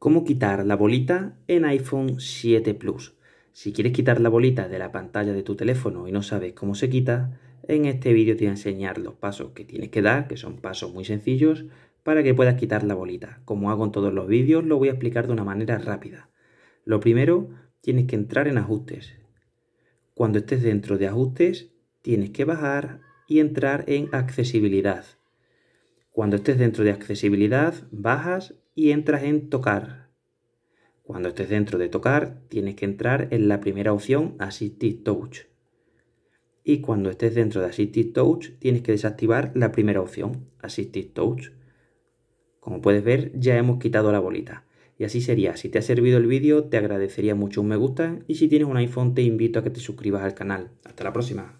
cómo quitar la bolita en iPhone 7 Plus. Si quieres quitar la bolita de la pantalla de tu teléfono y no sabes cómo se quita, en este vídeo te voy a enseñar los pasos que tienes que dar, que son pasos muy sencillos, para que puedas quitar la bolita. Como hago en todos los vídeos, lo voy a explicar de una manera rápida. Lo primero, tienes que entrar en ajustes. Cuando estés dentro de ajustes, tienes que bajar y entrar en accesibilidad. Cuando estés dentro de accesibilidad, bajas y entras en tocar. Cuando estés dentro de tocar, tienes que entrar en la primera opción Assistive Touch. Y cuando estés dentro de Assistive Touch, tienes que desactivar la primera opción Assistive Touch. Como puedes ver, ya hemos quitado la bolita. Y así sería, si te ha servido el vídeo te agradecería mucho un me gusta y si tienes un iPhone te invito a que te suscribas al canal. Hasta la próxima.